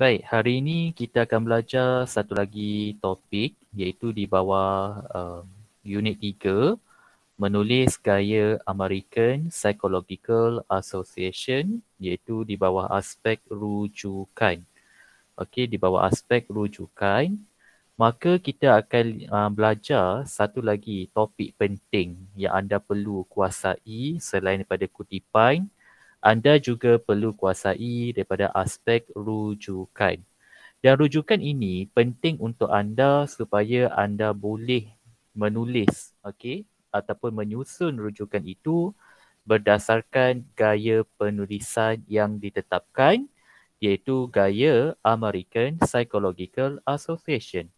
Baik, hari ini kita akan belajar satu lagi topik iaitu di bawah um, unit 3 menulis gaya American Psychological Association iaitu di bawah aspek rujukan. Okey, di bawah aspek rujukan maka kita akan uh, belajar satu lagi topik penting yang anda perlu kuasai selain daripada kutipan anda juga perlu kuasai daripada aspek rujukan. Dan rujukan ini penting untuk anda supaya anda boleh menulis okay, ataupun menyusun rujukan itu berdasarkan gaya penulisan yang ditetapkan iaitu gaya American Psychological Association.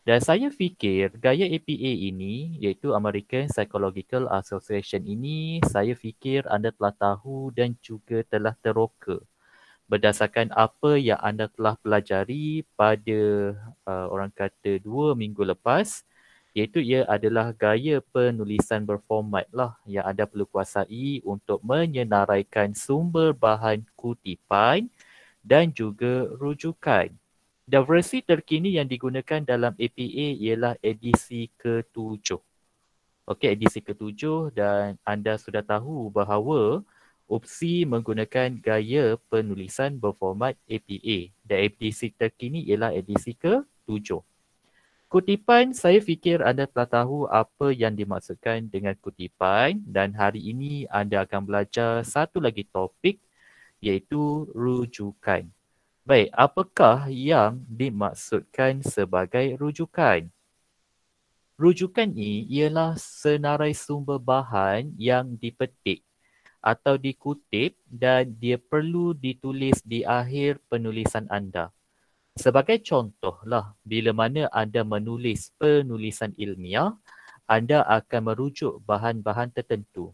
Dan saya fikir gaya APA ini iaitu American Psychological Association ini saya fikir anda telah tahu dan juga telah teroka berdasarkan apa yang anda telah pelajari pada uh, orang kata dua minggu lepas iaitu ia adalah gaya penulisan berformat lah yang anda perlu kuasai untuk menyenaraikan sumber bahan kutipan dan juga rujukan dan versi terkini yang digunakan dalam APA ialah edisi ke-7. Okey, edisi ke-7 dan anda sudah tahu bahawa opsi menggunakan gaya penulisan berformat APA. Dan edisi terkini ialah edisi ke-7. Kutipan, saya fikir anda telah tahu apa yang dimaksudkan dengan kutipan dan hari ini anda akan belajar satu lagi topik iaitu rujukan. Baik, apakah yang dimaksudkan sebagai rujukan? Rujukan ini ialah senarai sumber bahan yang dipetik atau dikutip dan dia perlu ditulis di akhir penulisan anda. Sebagai contohlah, bila mana anda menulis penulisan ilmiah, anda akan merujuk bahan-bahan tertentu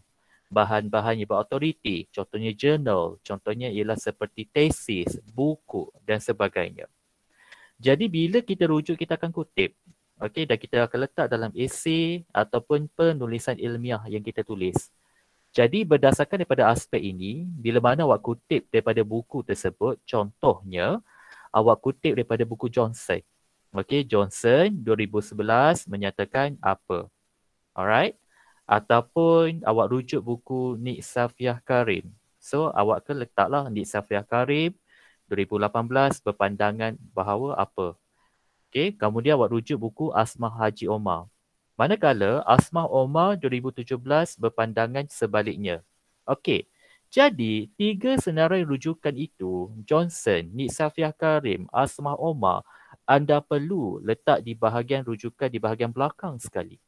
bahan-bahan yang berautoriti contohnya jurnal contohnya ialah seperti tesis buku dan sebagainya jadi bila kita rujuk kita akan kutip okey dan kita akan letak dalam esei ataupun penulisan ilmiah yang kita tulis jadi berdasarkan daripada aspek ini bila mana awak kutip daripada buku tersebut contohnya awak kutip daripada buku Johnson okey Johnson 2011 menyatakan apa alright ataupun awak rujuk buku Nik Safiyah Karim. So awak ke letaklah Nik Safiyah Karim 2018 berpandangan bahawa apa. Okay, kemudian awak rujuk buku Asmah Haji Omar. Manakala Asmah Omar 2017 berpandangan sebaliknya. Okay, jadi tiga senarai rujukan itu Johnson, Nik Safiyah Karim, Asmah Omar anda perlu letak di bahagian rujukan di bahagian belakang sekali.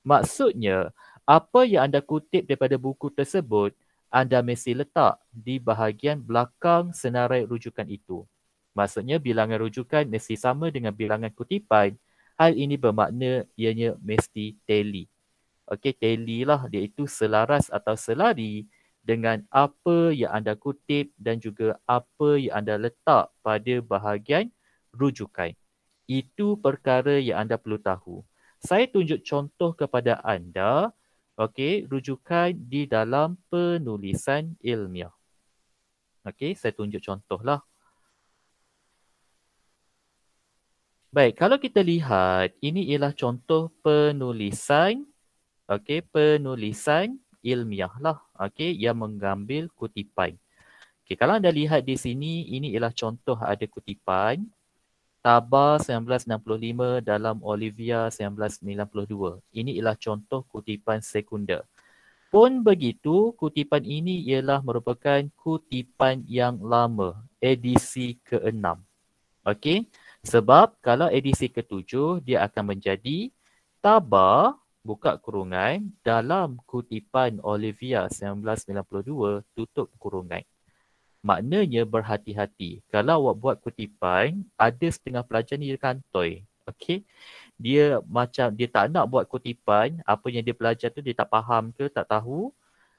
Maksudnya, apa yang anda kutip daripada buku tersebut anda mesti letak di bahagian belakang senarai rujukan itu. Maksudnya bilangan rujukan mesti sama dengan bilangan kutipan. Hal ini bermakna ianya mesti tally. Okey, tally lah dia itu selaras atau selari dengan apa yang anda kutip dan juga apa yang anda letak pada bahagian rujukan. Itu perkara yang anda perlu tahu. Saya tunjuk contoh kepada anda. Okey, rujukan di dalam penulisan ilmiah. Okey, saya tunjuk contohlah. Baik, kalau kita lihat, ini ialah contoh penulisan okey, penulisan ilmiah lah. Okey, yang mengambil kutipan. Okey, kalau anda lihat di sini, ini ialah contoh ada kutipan. Tabar 1965 dalam Olivia 1992. Ini ialah contoh kutipan sekunder. Pun begitu, kutipan ini ialah merupakan kutipan yang lama, edisi ke-6. Okey, sebab kalau edisi ke-7, dia akan menjadi tabar, buka kurungan, dalam kutipan Olivia 1992, tutup kurungan maknanya berhati-hati. Kalau awak buat kutipan, ada setengah pelajar ni dia kantoi. Okay? Dia macam, dia tak nak buat kutipan, apa yang dia pelajar tu dia tak faham ke, tak tahu.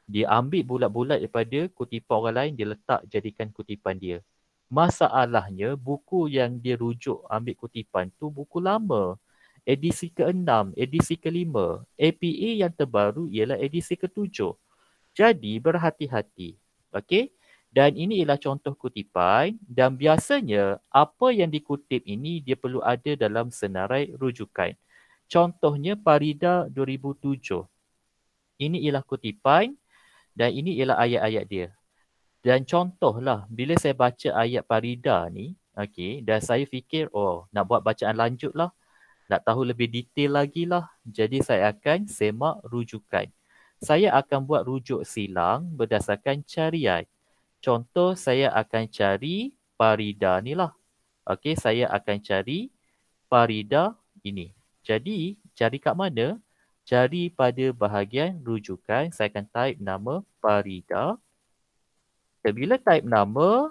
Dia ambil bulat-bulat daripada kutipan orang lain, dia letak jadikan kutipan dia. Masalahnya, buku yang dia rujuk ambil kutipan tu buku lama. Edisi ke-6, edisi ke-5. APA yang terbaru ialah edisi ke-7. Jadi, berhati-hati. Okay? dan ini ialah contoh kutipan dan biasanya apa yang dikutip ini dia perlu ada dalam senarai rujukan. Contohnya Parida 2007. Ini ialah kutipan dan ini ialah ayat-ayat dia. Dan contohlah bila saya baca ayat Parida ni, okey, dan saya fikir oh nak buat bacaan lanjutlah, nak tahu lebih detail lagi lah. Jadi saya akan semak rujukan. Saya akan buat rujuk silang berdasarkan carian. Contoh saya akan cari Farida ni lah. Okey, saya akan cari Farida ini. Jadi, cari kat mana? Cari pada bahagian rujukan. Saya akan type nama Farida. Dan bila type nama,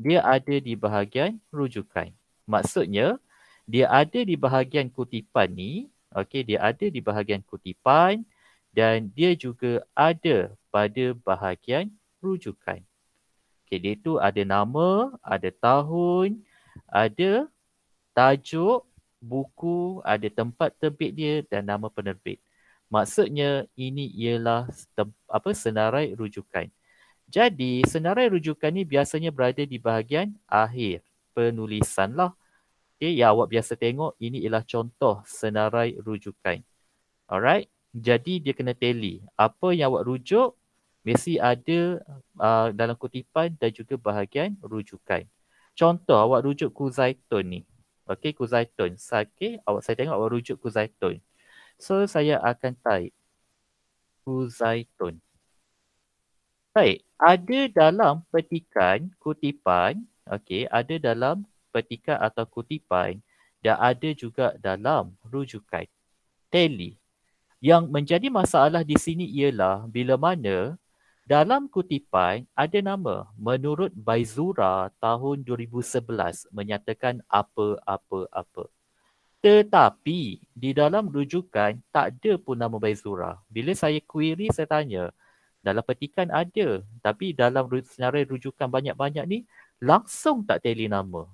dia ada di bahagian rujukan. Maksudnya, dia ada di bahagian kutipan ni. Okey, dia ada di bahagian kutipan dan dia juga ada pada bahagian rujukan. Okey, dia tu ada nama, ada tahun, ada tajuk, buku, ada tempat terbit dia dan nama penerbit. Maksudnya ini ialah apa senarai rujukan. Jadi senarai rujukan ni biasanya berada di bahagian akhir penulisan lah. Okay, yang awak biasa tengok ini ialah contoh senarai rujukan. Alright, jadi dia kena teli Apa yang awak rujuk, Mesti ada uh, dalam kutipan dan juga bahagian rujukan. Contoh awak rujuk kuzaitun ni. Okey, kuzaitun. Sake, awak saya tengok awak rujuk kuzaitun. So saya akan type kuzaitun. Baik, ada dalam petikan kutipan, okey, ada dalam petikan atau kutipan dan ada juga dalam rujukan. Tally. Yang menjadi masalah di sini ialah bila mana dalam kutipan ada nama menurut Baizura tahun 2011 menyatakan apa-apa-apa. Tetapi di dalam rujukan tak ada pun nama Baizura. Bila saya query saya tanya dalam petikan ada tapi dalam senarai rujukan banyak-banyak ni langsung tak teli nama.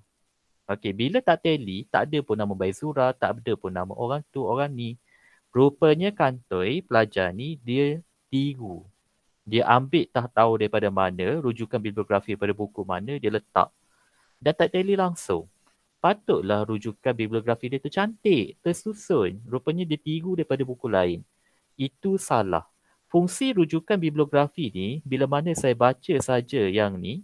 Okey, bila tak teli tak ada pun nama Baizura, tak ada pun nama orang tu, orang ni. Rupanya kantoi pelajar ni dia tigu dia ambil tak tahu daripada mana, rujukan bibliografi daripada buku mana dia letak dan tak tele langsung. Patutlah rujukan bibliografi dia tu cantik, tersusun. Rupanya dia tigu daripada buku lain. Itu salah. Fungsi rujukan bibliografi ni, bila mana saya baca saja yang ni,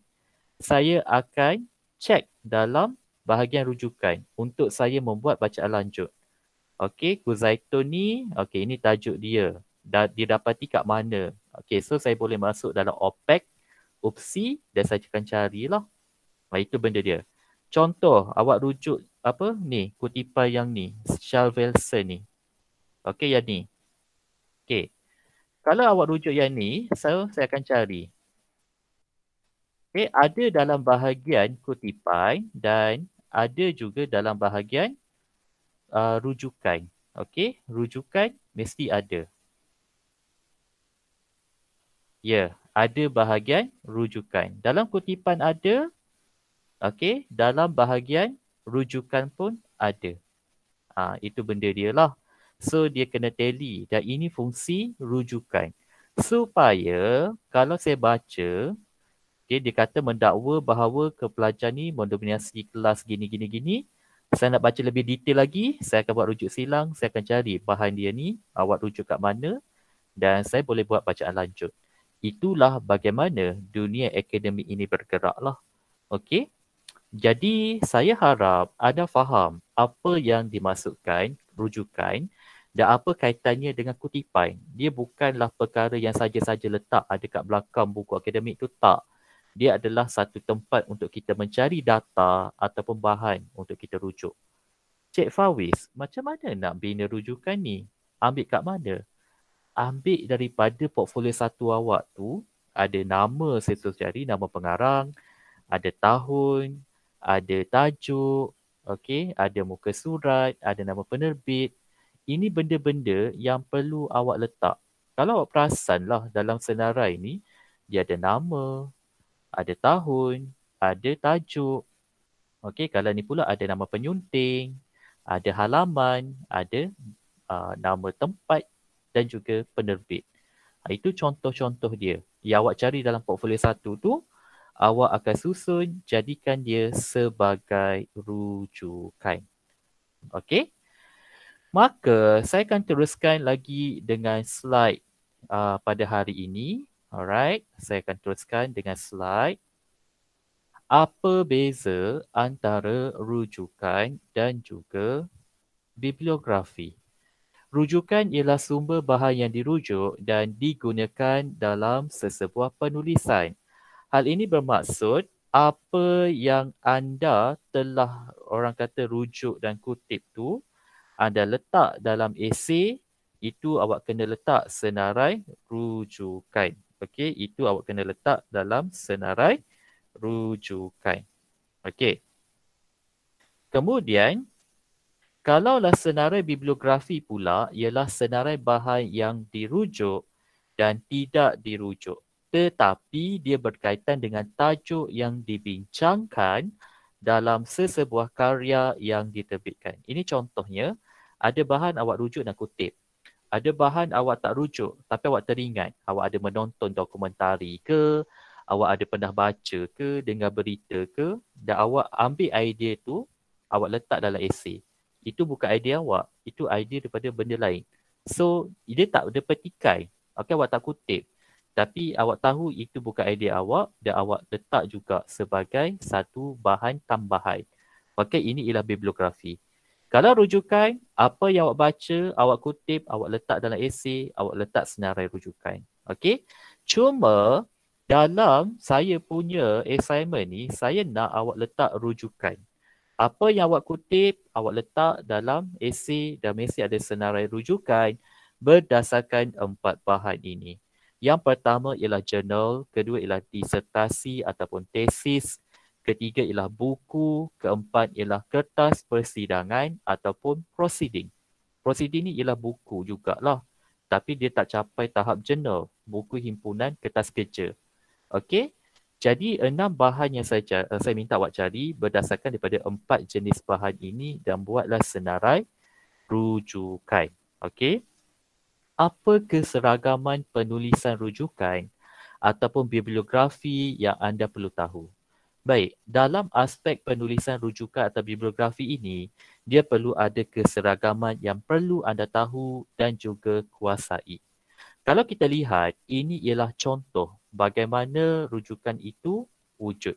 saya akan cek dalam bahagian rujukan untuk saya membuat bacaan lanjut. Okey, Kuzaito ni, okey ini tajuk dia. Dia dapati kat mana Okay, so saya boleh masuk dalam OPEC, opsi dan saya akan carilah. Nah, itu benda dia. Contoh, awak rujuk apa ni, kutipan yang ni, Charles Wilson ni. Okay, yang ni. Okay. Kalau awak rujuk yang ni, so saya akan cari. Okay, ada dalam bahagian kutipan dan ada juga dalam bahagian uh, rujukan. Okay, rujukan mesti ada. Ya, ada bahagian rujukan. Dalam kutipan ada, okey, dalam bahagian rujukan pun ada. Ha, itu benda dia lah. So, dia kena tally dan ini fungsi rujukan. Supaya kalau saya baca, okay, dia kata mendakwa bahawa kepelajar ni mendominasi kelas gini-gini-gini. Saya nak baca lebih detail lagi, saya akan buat rujuk silang, saya akan cari bahan dia ni, awak rujuk kat mana dan saya boleh buat bacaan lanjut itulah bagaimana dunia akademik ini bergeraklah. Okey. Jadi saya harap ada faham apa yang dimasukkan, rujukan dan apa kaitannya dengan kutipan. Dia bukanlah perkara yang saja-saja letak ada kat belakang buku akademik tu tak. Dia adalah satu tempat untuk kita mencari data ataupun bahan untuk kita rujuk. Cik Fawiz, macam mana nak bina rujukan ni? Ambil kat mana? ambil daripada portfolio satu awak tu ada nama situs jari, nama pengarang, ada tahun, ada tajuk, okay, ada muka surat, ada nama penerbit. Ini benda-benda yang perlu awak letak. Kalau awak perasan lah dalam senarai ni, dia ada nama, ada tahun, ada tajuk. okay. kalau ni pula ada nama penyunting, ada halaman, ada uh, nama tempat dan juga penerbit. Ha, itu contoh-contoh dia. Yang awak cari dalam portfolio satu tu, awak akan susun jadikan dia sebagai rujukan. Okey. Maka saya akan teruskan lagi dengan slide uh, pada hari ini. Alright, saya akan teruskan dengan slide. Apa beza antara rujukan dan juga bibliografi? Rujukan ialah sumber bahan yang dirujuk dan digunakan dalam sesebuah penulisan. Hal ini bermaksud apa yang anda telah orang kata rujuk dan kutip tu anda letak dalam esei itu awak kena letak senarai rujukan. Okey, itu awak kena letak dalam senarai rujukan. Okey. Kemudian Kalaulah senarai bibliografi pula ialah senarai bahan yang dirujuk dan tidak dirujuk tetapi dia berkaitan dengan tajuk yang dibincangkan dalam sesebuah karya yang diterbitkan. Ini contohnya, ada bahan awak rujuk dan kutip. Ada bahan awak tak rujuk tapi awak teringat. Awak ada menonton dokumentari ke, awak ada pernah baca ke, dengar berita ke dan awak ambil idea tu, awak letak dalam esei itu bukan idea awak itu idea daripada benda lain so dia tak ada petikai okey awak tak kutip tapi awak tahu itu bukan idea awak dan awak letak juga sebagai satu bahan tambahan maka ini ialah bibliografi kalau rujukan apa yang awak baca awak kutip awak letak dalam esei awak letak senarai rujukan okey cuma dalam saya punya assignment ni saya nak awak letak rujukan apa yang awak kutip, awak letak dalam esei dan mesti ada senarai rujukan berdasarkan empat bahan ini. Yang pertama ialah jurnal, kedua ialah disertasi ataupun tesis, ketiga ialah buku, keempat ialah kertas persidangan ataupun proceeding. Proceeding ni ialah buku jugalah tapi dia tak capai tahap jurnal, buku himpunan kertas kerja. Okey, jadi enam bahan yang saya cari, eh, saya minta awak cari berdasarkan daripada empat jenis bahan ini dan buatlah senarai rujukan. Okey. Apa keseragaman penulisan rujukan ataupun bibliografi yang anda perlu tahu? Baik, dalam aspek penulisan rujukan atau bibliografi ini, dia perlu ada keseragaman yang perlu anda tahu dan juga kuasai. Kalau kita lihat, ini ialah contoh bagaimana rujukan itu wujud.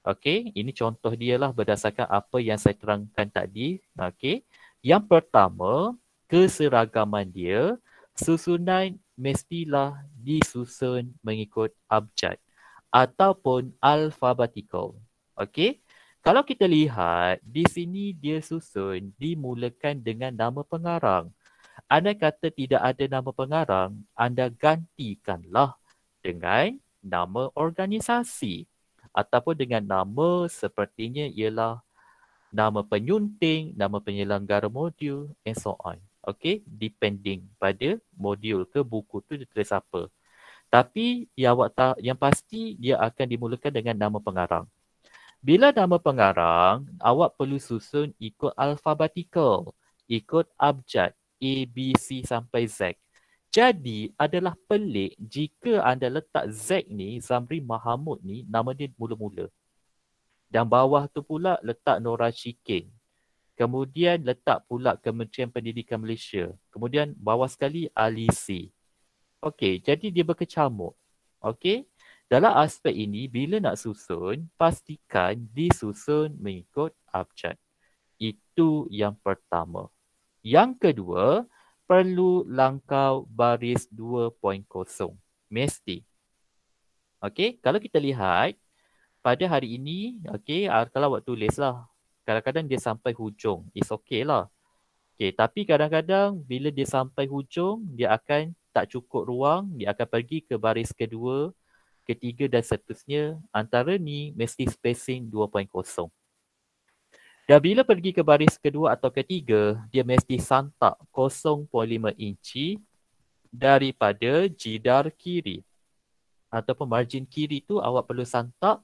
Okey, ini contoh dia lah berdasarkan apa yang saya terangkan tadi. Okey, yang pertama, keseragaman dia, susunan mestilah disusun mengikut abjad ataupun alfabetikal. Okey, kalau kita lihat di sini dia susun dimulakan dengan nama pengarang. Anda kata tidak ada nama pengarang, anda gantikanlah dengan nama organisasi ataupun dengan nama sepertinya ialah nama penyunting, nama penyelenggara modul and so on. Okay, depending pada modul ke buku tu ditulis apa. Tapi yang, awak tak, yang pasti dia akan dimulakan dengan nama pengarang. Bila nama pengarang, awak perlu susun ikut alfabetikal, ikut abjad A, B, C sampai Z. Jadi adalah pelik jika anda letak Z ni, Zamri Mahamud ni, nama dia mula-mula. Dan bawah tu pula letak Nora Shikin. Kemudian letak pula Kementerian Pendidikan Malaysia. Kemudian bawah sekali Ali C. Okey, jadi dia berkecamuk. Okey, dalam aspek ini bila nak susun, pastikan disusun mengikut abjad. Itu yang pertama. Yang kedua, perlu langkau baris 2.0 mesti okey kalau kita lihat pada hari ini okey ah, kalau waktu awak lah, kadang-kadang dia sampai hujung is okay lah okey tapi kadang-kadang bila dia sampai hujung dia akan tak cukup ruang dia akan pergi ke baris kedua ketiga dan seterusnya antara ni mesti spacing 2.0 dan bila pergi ke baris kedua atau ketiga, dia mesti santak 0.5 inci daripada jidar kiri. Ataupun margin kiri tu awak perlu santak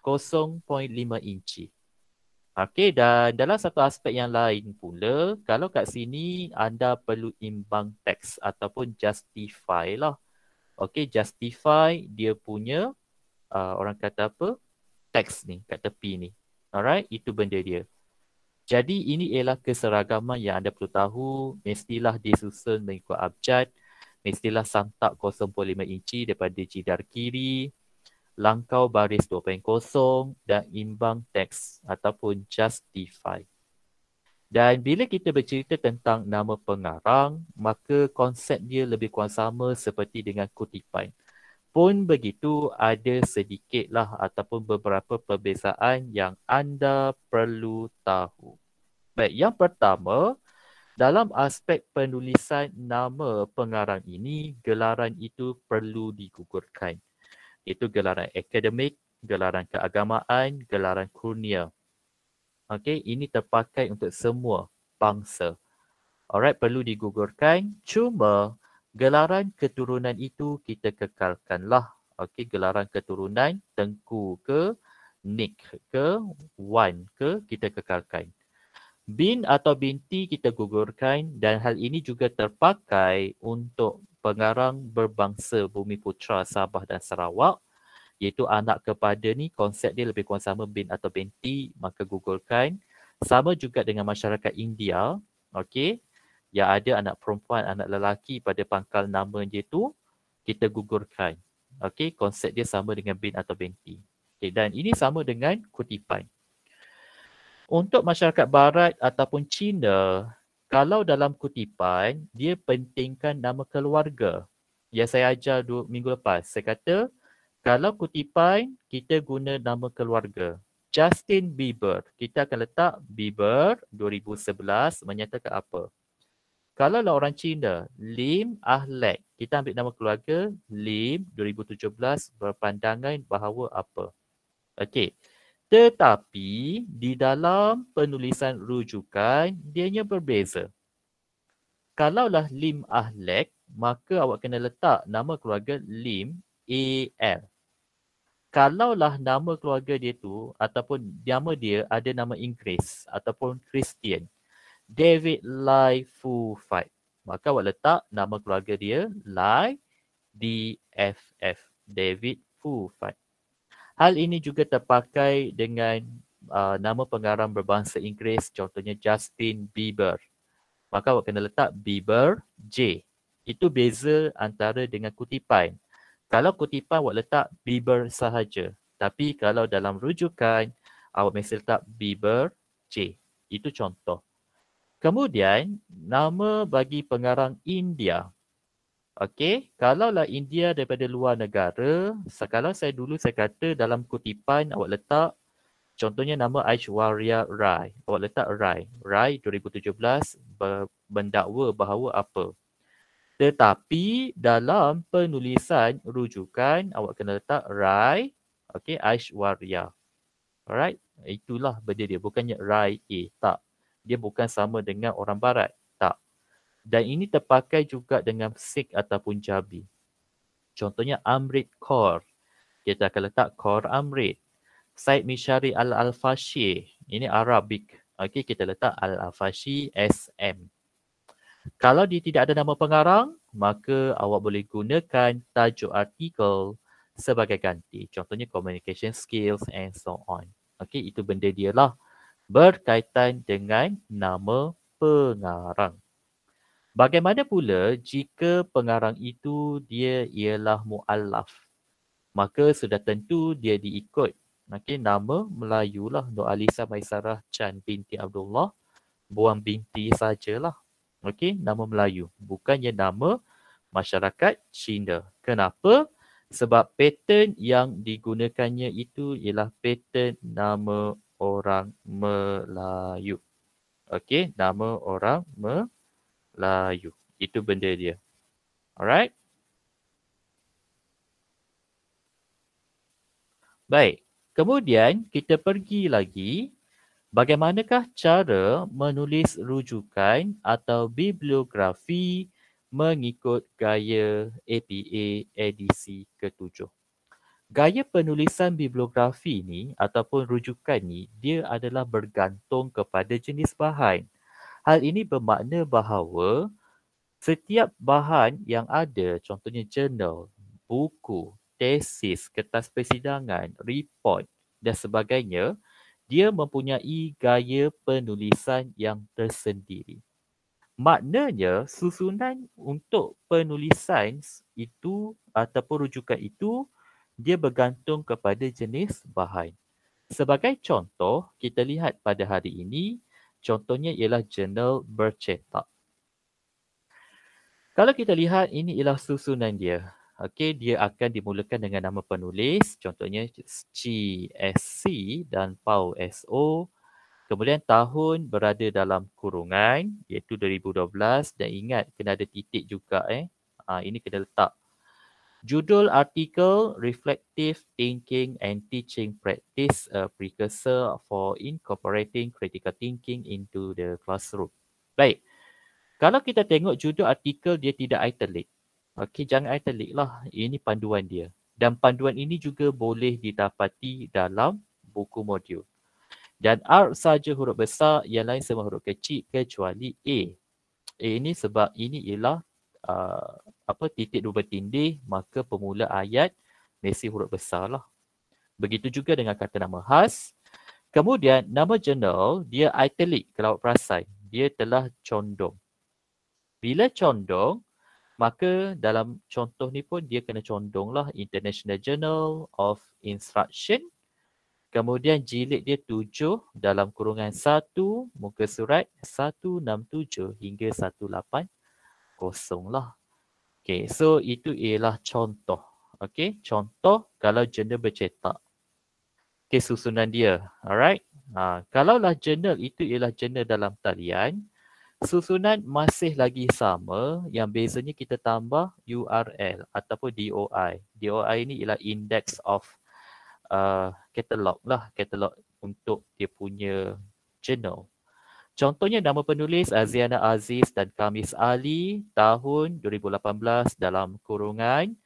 0.5 inci. Okey dan dalam satu aspek yang lain pula, kalau kat sini anda perlu imbang teks ataupun justify lah. Okey justify dia punya uh, orang kata apa? Teks ni kat tepi ni. Alright, itu benda dia. Jadi ini ialah keseragaman yang anda perlu tahu mestilah disusun mengikut abjad, mestilah santak 0.5 inci daripada jidar kiri, langkau baris 2.0 dan imbang teks ataupun justify. Dan bila kita bercerita tentang nama pengarang, maka konsep dia lebih kurang sama seperti dengan kutipan pun begitu ada sedikitlah ataupun beberapa perbezaan yang anda perlu tahu. Baik, yang pertama dalam aspek penulisan nama pengarang ini, gelaran itu perlu digugurkan. Itu gelaran akademik, gelaran keagamaan, gelaran kurnia. Okey, ini terpakai untuk semua bangsa. Alright, perlu digugurkan. Cuma gelaran keturunan itu kita kekalkanlah. Okey, gelaran keturunan Tengku ke Nik ke Wan ke kita kekalkan. Bin atau binti kita gugurkan dan hal ini juga terpakai untuk pengarang berbangsa Bumi Putra Sabah dan Sarawak iaitu anak kepada ni konsep dia lebih kurang sama bin atau binti maka gugurkan. Sama juga dengan masyarakat India. Okey yang ada anak perempuan, anak lelaki pada pangkal nama dia tu kita gugurkan. Okay, konsep dia sama dengan bin atau binti. Okay, dan ini sama dengan kutipan. Untuk masyarakat barat ataupun Cina, kalau dalam kutipan, dia pentingkan nama keluarga. Yang saya ajar dua, minggu lepas, saya kata kalau kutipan, kita guna nama keluarga. Justin Bieber. Kita akan letak Bieber 2011 menyatakan apa? Kalau lah orang Cina, Lim Ahlak. Kita ambil nama keluarga, Lim 2017 berpandangan bahawa apa. Okey. Tetapi di dalam penulisan rujukan, dianya berbeza. Kalaulah Lim Ahlak, maka awak kena letak nama keluarga Lim A.L. Kalaulah nama keluarga dia tu ataupun nama dia ada nama Inggeris ataupun Christian. David Lai Fu Fight. Maka awak letak nama keluarga dia Lai F. David Fu Fight. Hal ini juga terpakai dengan uh, nama pengarang berbangsa Inggeris contohnya Justin Bieber. Maka awak kena letak Bieber J. Itu beza antara dengan kutipan. Kalau kutipan awak letak Bieber sahaja. Tapi kalau dalam rujukan awak mesti letak Bieber J. Itu contoh. Kemudian nama bagi pengarang India. Okey, kalaulah India daripada luar negara, kalau saya dulu saya kata dalam kutipan awak letak contohnya nama Aishwarya Rai. Awak letak Rai. Rai 2017 mendakwa bahawa apa? Tetapi dalam penulisan rujukan awak kena letak Rai, okey Aishwarya. Alright, itulah benda dia bukannya Rai A. Tak dia bukan sama dengan orang barat. Tak. Dan ini terpakai juga dengan Sikh ataupun Jabi. Contohnya Amrit Kaur. Kita akan letak Kaur Amrit. Said Mishari Al-Alfashi. Ini Arabic. Okey, kita letak Al-Alfashi SM. Kalau dia tidak ada nama pengarang, maka awak boleh gunakan tajuk artikel sebagai ganti. Contohnya communication skills and so on. Okey, itu benda dia lah berkaitan dengan nama pengarang. Bagaimana pula jika pengarang itu dia ialah muallaf? Maka sudah tentu dia diikut. Okay, nama Melayu lah. Nur Alisa Maisarah Chan binti Abdullah. Buang binti sajalah. Okay, nama Melayu. Bukannya nama masyarakat Cina. Kenapa? Sebab pattern yang digunakannya itu ialah pattern nama orang Melayu. Okey, nama orang Melayu. Itu benda dia. Alright. Baik, kemudian kita pergi lagi bagaimanakah cara menulis rujukan atau bibliografi mengikut gaya APA edisi ketujuh gaya penulisan bibliografi ni ataupun rujukan ni dia adalah bergantung kepada jenis bahan. Hal ini bermakna bahawa setiap bahan yang ada contohnya jurnal, buku, tesis, kertas persidangan, report dan sebagainya dia mempunyai gaya penulisan yang tersendiri. Maknanya susunan untuk penulisan itu ataupun rujukan itu dia bergantung kepada jenis bahan. Sebagai contoh, kita lihat pada hari ini, contohnya ialah jurnal bercetak. Kalau kita lihat, ini ialah susunan dia. Okey, dia akan dimulakan dengan nama penulis, contohnya CSC dan Pau SO. Kemudian tahun berada dalam kurungan, iaitu 2012 dan ingat kena ada titik juga eh. Ha, ini kena letak Judul artikel Reflective Thinking and Teaching Practice a Precursor for Incorporating Critical Thinking into the Classroom. Baik. Kalau kita tengok judul artikel dia tidak italic. Okey, jangan italic lah. Ini panduan dia. Dan panduan ini juga boleh didapati dalam buku modul. Dan art saja huruf besar, yang lain semua huruf kecil kecuali A. A ini sebab ini ialah uh, apa titik dua bertindih maka pemula ayat mesti huruf besar lah. Begitu juga dengan kata nama khas. Kemudian nama jurnal dia italic kalau laut perasai. Dia telah condong. Bila condong maka dalam contoh ni pun dia kena condong lah International Journal of Instruction. Kemudian jilid dia tujuh dalam kurungan satu muka surat satu enam tujuh hingga satu lapan kosong lah. Okay, so itu ialah contoh. Okay, contoh kalau jurnal bercetak. Okay, susunan dia. Alright. Ha, kalaulah jurnal itu ialah jurnal dalam talian, susunan masih lagi sama yang bezanya kita tambah URL ataupun DOI. DOI ini ialah Index of uh, Catalog lah. Catalog untuk dia punya jurnal. Contohnya nama penulis Aziana Aziz dan Kamis Ali tahun 2018 dalam kurungan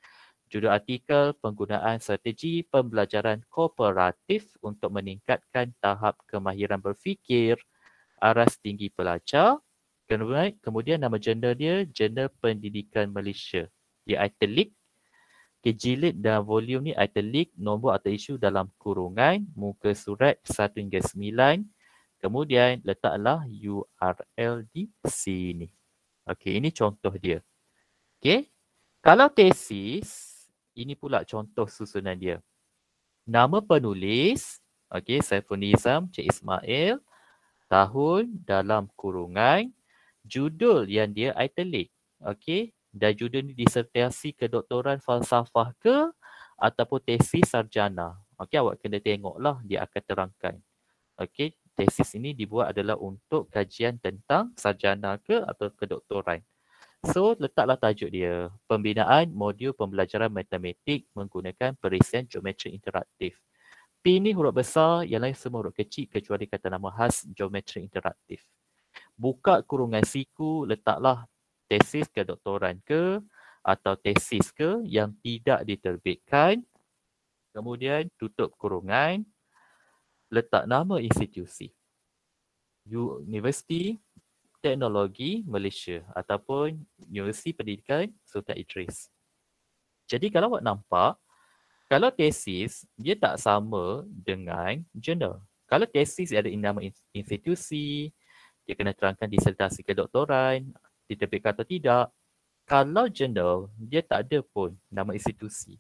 judul artikel penggunaan strategi pembelajaran kooperatif untuk meningkatkan tahap kemahiran berfikir aras tinggi pelajar. Kemudian, kemudian nama jurnal dia Jurnal Pendidikan Malaysia. di italic Okay, jilid dan volume ni italic, nombor atau isu dalam kurungan, muka surat 1 hingga Kemudian letaklah URL di sini. Okey, ini contoh dia. Okey. Kalau tesis, ini pula contoh susunan dia. Nama penulis, okey, Saiful Nizam, Cik Ismail, tahun dalam kurungan, judul yang dia italic. Okey, dan judul ni disertasi kedoktoran falsafah ke ataupun tesis sarjana. Okey, awak kena tengoklah dia akan terangkan. Okey, tesis ini dibuat adalah untuk kajian tentang sarjana ke atau kedoktoran. So letaklah tajuk dia pembinaan modul pembelajaran matematik menggunakan perisian geometri interaktif. P ni huruf besar, yang lain semua huruf kecil kecuali kata nama khas geometri interaktif. Buka kurungan siku, letaklah tesis kedoktoran ke atau tesis ke yang tidak diterbitkan. Kemudian tutup kurungan, letak nama institusi Universiti Teknologi Malaysia ataupun Universiti Pendidikan Sultan Idris. Jadi kalau awak nampak, kalau tesis dia tak sama dengan jurnal. Kalau tesis ada nama institusi, dia kena terangkan disertasi ke doktoran, diterbitkan atau tidak. Kalau jurnal, dia tak ada pun nama institusi.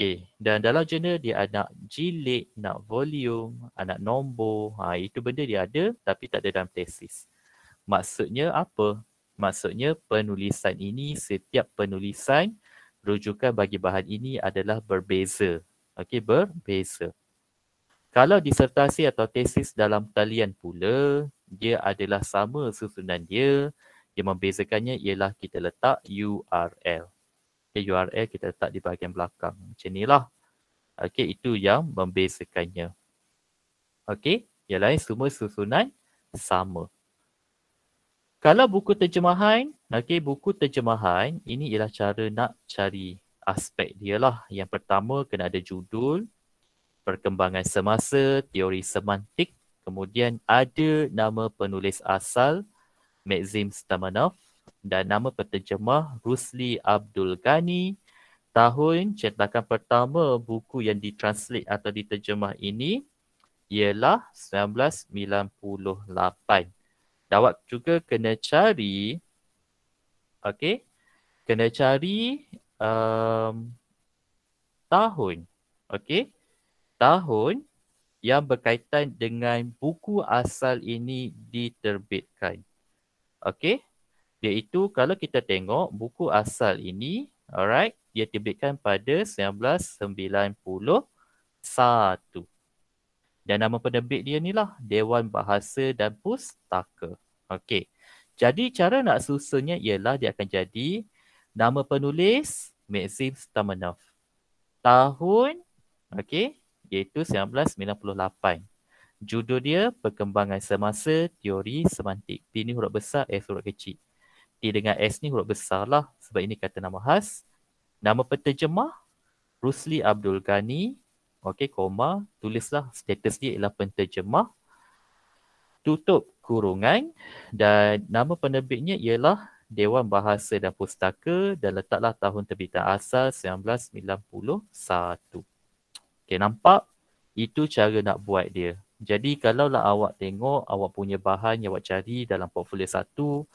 A. Dan dalam jurnal dia ada jilid, nak volume, anak nombor. Ha, itu benda dia ada tapi tak ada dalam tesis. Maksudnya apa? Maksudnya penulisan ini, setiap penulisan rujukan bagi bahan ini adalah berbeza. Okey, berbeza. Kalau disertasi atau tesis dalam talian pula, dia adalah sama susunan dia. Yang membezakannya ialah kita letak URL okay, URL kita letak di bahagian belakang. Macam ni lah. Okay, itu yang membezakannya. Okay, yang lain semua susunan sama. Kalau buku terjemahan, okay, buku terjemahan ini ialah cara nak cari aspek dia lah. Yang pertama kena ada judul, perkembangan semasa, teori semantik, kemudian ada nama penulis asal, Maxim Stamanov, dan nama penterjemah Rusli Abdul Ghani. Tahun cetakan pertama buku yang ditranslate atau diterjemah ini ialah 1998. Dawak juga kena cari okey kena cari um, tahun okey tahun yang berkaitan dengan buku asal ini diterbitkan. Okey, iaitu kalau kita tengok buku asal ini alright dia terbitkan pada 1991 dan nama penerbit dia ni lah Dewan Bahasa dan Pustaka okey jadi cara nak susunnya ialah dia akan jadi nama penulis Maxim Stamenov tahun okey iaitu 1998 Judul dia Perkembangan Semasa Teori Semantik. Ini huruf besar, F huruf kecil. D dengan S ni huruf besar lah sebab ini kata nama khas. Nama penterjemah Rusli Abdul Ghani. Okey, koma. Tulislah status dia ialah penterjemah. Tutup kurungan dan nama penerbitnya ialah Dewan Bahasa dan Pustaka dan letaklah tahun terbitan asal 1991. Okey, nampak? Itu cara nak buat dia. Jadi kalaulah awak tengok awak punya bahan yang awak cari dalam portfolio satu,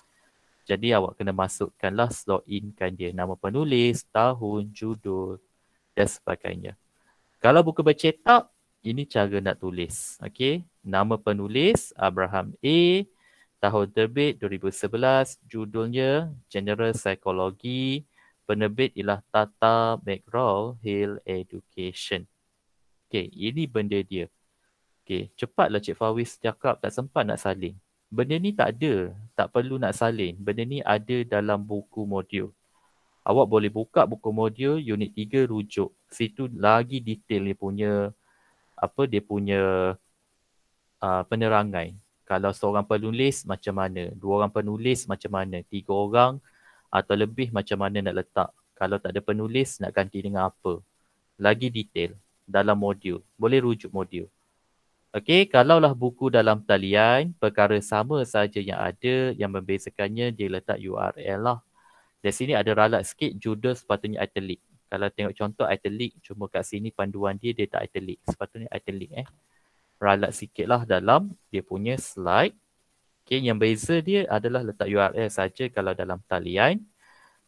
jadi awak kena masukkanlah slot in kan dia nama penulis, tahun, judul dan sebagainya. Kalau buku bercetak, ini cara nak tulis. Okey, nama penulis Abraham A, tahun terbit 2011, judulnya General Psychology, penerbit ialah Tata McGraw Hill Education. Okey, ini benda dia. Okey, cepatlah Cik Fawis cakap tak sempat nak saling benda ni tak ada tak perlu nak salin benda ni ada dalam buku modul awak boleh buka buku modul unit 3 rujuk situ lagi detail dia punya apa dia punya uh, penerangan kalau seorang penulis macam mana dua orang penulis macam mana tiga orang atau lebih macam mana nak letak kalau tak ada penulis nak ganti dengan apa lagi detail dalam modul boleh rujuk modul Okey, kalaulah buku dalam talian, perkara sama saja yang ada, yang membezakannya dia letak URL lah. Di sini ada ralat sikit, judul sepatutnya italic. Kalau tengok contoh italic, cuma kat sini panduan dia, dia tak italic. Sepatutnya italic eh. Ralat sikit lah dalam dia punya slide. Okey, yang beza dia adalah letak URL saja kalau dalam talian.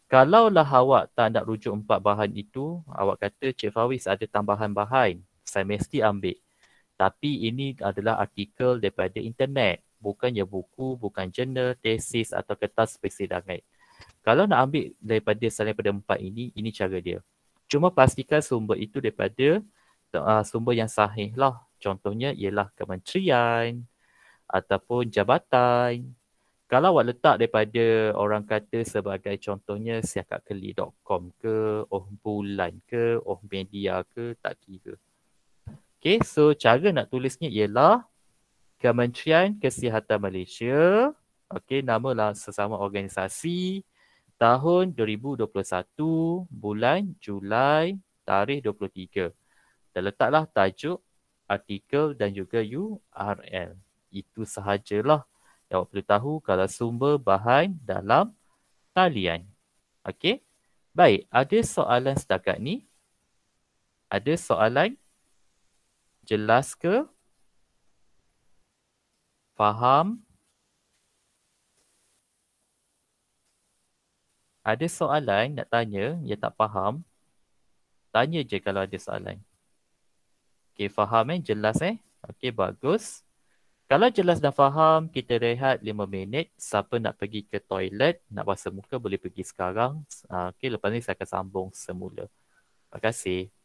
Kalaulah awak tak nak rujuk empat bahan itu, awak kata Cik Fawiz ada tambahan bahan, saya mesti ambil tapi ini adalah artikel daripada internet bukannya buku bukan jurnal tesis atau kertas persidangan kalau nak ambil daripada selain pada empat ini ini cara dia cuma pastikan sumber itu daripada uh, sumber yang sahih lah contohnya ialah kementerian ataupun jabatan kalau awak letak daripada orang kata sebagai contohnya siakakeli.com ke, ohbulan ke, ohmedia ke, tak kira. Okay, so cara nak tulisnya ialah Kementerian Kesihatan Malaysia. Okay, nama lah sesama organisasi. Tahun 2021, bulan Julai, tarikh 23. Dan letaklah tajuk, artikel dan juga URL. Itu sahajalah yang awak perlu tahu kalau sumber bahan dalam talian. Okay, baik. Ada soalan setakat ni? Ada soalan? Ada soalan? jelas ke? Faham? Ada soalan nak tanya yang tak faham? Tanya je kalau ada soalan. Okey, faham eh? Jelas eh? Okey, bagus. Kalau jelas dan faham, kita rehat 5 minit. Siapa nak pergi ke toilet, nak basuh muka boleh pergi sekarang. Ah, okey, lepas ni saya akan sambung semula. Terima kasih.